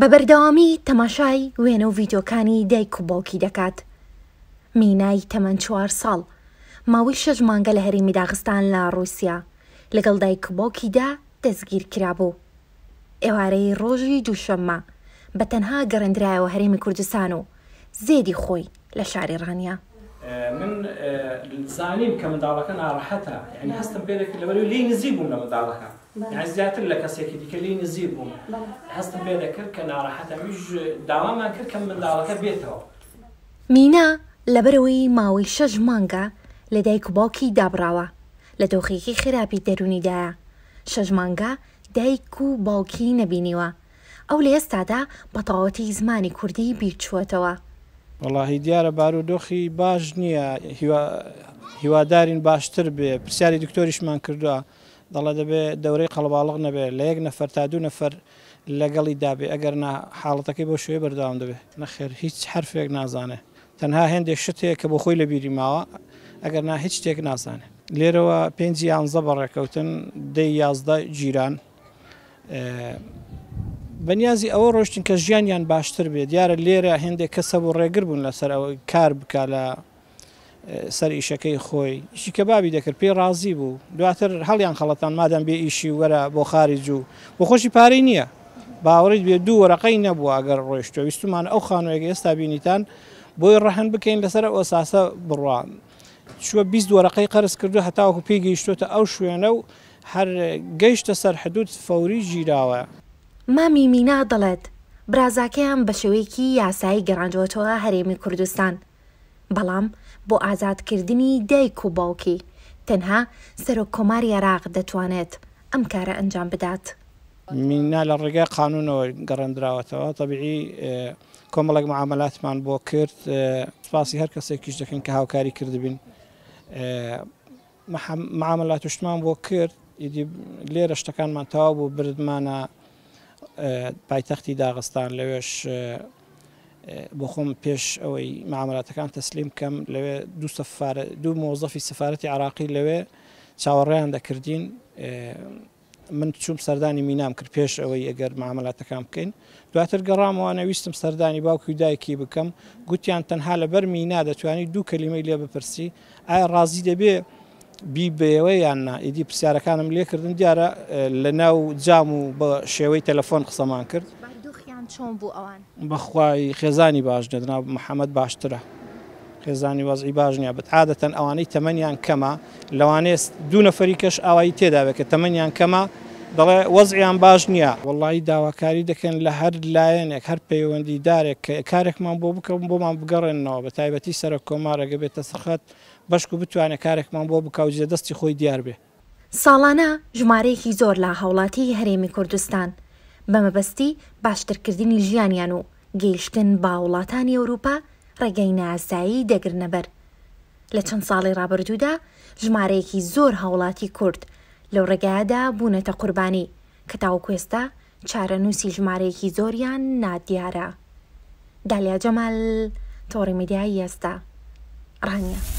بە بەردەوامی تەماشای وێنە و ڤیددیوکانی دایک و باوکی دەکات. مینای تەمەەن چوار ساڵ، ماوەی شەژ مانگە لە هەرمی داغستان لە رووسیا لەگەڵ دایک و باوکیدا دەستگیر کرابوو. ئێوارەی ڕۆژی دووشەممە بە تەنها گەڕندرایەوە هەرێمی کوردستان و زێدی خۆی لە شاری ڕانیا. من زانیم کە منداڵەکە ناڕەحەتە یعنی هەستم پێ لەبەر لی نزیک بووم لە منداڵەکە. زیاتر لە کەسێکی دیکە لی نزیر بووم هەستم بێ دەکرد کە ناڕەحەتەمیش داوامان کرد کە منداڵەکە بێتەوە مینا لەبەرەوەی ماوەی شەژ مانگە لە دایک و باوکی دابراوە لە دۆخێکی خراپی دەرونیدایە شەژ مانگە دایک و باوکی نەبینیوە ئەو لە ئێستادا بەتەواوەتی زمانی کوردی بیرچوەتەوە وڵی دیارە بارودۆخی باش نییە هیوادارین باشتر بێ پرسیاری دکتۆریشمان کردووە دەڵە دەبێت دەورەی قەڵباڵق نەبێت لە یەک نەفەر تا دوو نەفەر لەگەڵی دابێ ئەگەر حاڵەتەکەی بۆ شوێ بەرداوام دەبێت نەخێر هیچ حرفێک نازانێت تەنها هەندێک شتێک کە بۆ خۆی لە بیری ماوە ئەگەر نا هیچ شتێک نازانێت لێرەوە پێنج یانزە بەڕێکەوتن دەی یازدا گیران بەنیازی ئەوە ڕۆشتن کە ژیانیان باشتر بێت دیارە لێرە هەندێک کەسە بۆ ڕێگر بوون لەسەر ئەوە کار بک لە سەر ئیشەکەی خۆی ئیشی کە بابی دەکرد پێی رازی بوو دواتر هەڵیان خەڵەتان مادەم بێ ئیشی وەرە بۆ خارج و بۆ خۆشی پارەی نییە باوەڕیت بێ دوو وەرەقەی نەبوو ئەگەر ڕۆیشتۆ ویستمان ئەو خانوێک ئێستا بینیتان بۆی ڕەهن بکەین لەسەر ئۆساسە بڕوان شووە بیست وەرەقەی قەرز کردو هەتاوەکو پێگەیشتۆتە ئەو شوێنە و هەر گەیشتە سەر حدود فەوری گیراوە مامی مینا دەڵێت برازاکەیان بە شێوەیەکی یاسایی گەڕانجوەتەوە هەرێمی کوردستان بەڵام بۆ ئازادکردنی دایک و باوکی تەنها سەرۆک کۆماری عراق دەتوانێت ئەم کارە ئەنجام بدات. مینا لە ڕێگای قانونەوە گەڕندراوەتەوە تەبیعی کۆمەڵک معاملاتمان بۆ کرد سپاسی هەر کەسێکیش دەکەن کە هاوکاری کردبین معاملات توشتمان بۆ کرد لێرە شتەکانمان تەوا بوو بردمانە پایتەختی داغستان لەوێش بۆ خۆم پێش ئەوەی معاملاتەکان تەسلیم کەم لەوێ دو سەفار دوو مۆزەفی سفارەتی عراقی لەوێ چاوەڕێیان دەکردین من چوم سەردانی مینام کرد پێش ئەوەی ئەگەر معاملاتەکان بکەین دواتر گەڕامەوانە ویستم سەردانی باوکی دایکی بکەم گوتیان تەنها لە بەر مینا دەتوانانی دوو کەلیمەی لێ بپرسی ئایا ڕازی دەبێ بیبەوە یاننا ئیدی پرسیارەکانم لێکردن دیارە لە ناو جام و بە شێوەی تەلەفۆن قسەمان کرد چۆن بوو ئەوان بەخوای خێزانی باش دەنا محەممەد باشترە خێزانی وەزی باش نیە بەعادەتەن ئەوانەی تەمەنیان کەمە لەوانێ دوو نەفری کەش ئاوایی تێداوێت کە تەمەنیان کەمە دەڵێ وەزیان باش نییە وڵی داواکاری دەکەن لە هەر لایەنێک هەر پەیوەندی دارێک کارێکمان بۆ بکەم بۆمان بگەڕێنەوە بە تایبەتی سەرە کۆمارەگە بێتە سەخەت بەشک و بتوانێت کارێکمان بۆ بکاوجێ دەستی خۆی دیار بێ. ساڵانە ژمارەیەکی زۆر لە هاوڵاتی هەرێمی کوردستان بەمەبەستی باشترکردنی ژیانیان و گەیشتن باوڵاتانی ئەوروپا ڕێگەی ناسایی دەگرنەبەر لە چەند ساڵی ڕابردوودا ژمارەیەکی زۆر هاوڵاتی کورد لەو ڕێگایدا بوونەتە قوربانی کە تاوکوێستا چارەنووسی ژمارەیەکی زۆریان نادیارە دالیا جەمال تۆڕی میدیایی ئێستا ڕانیە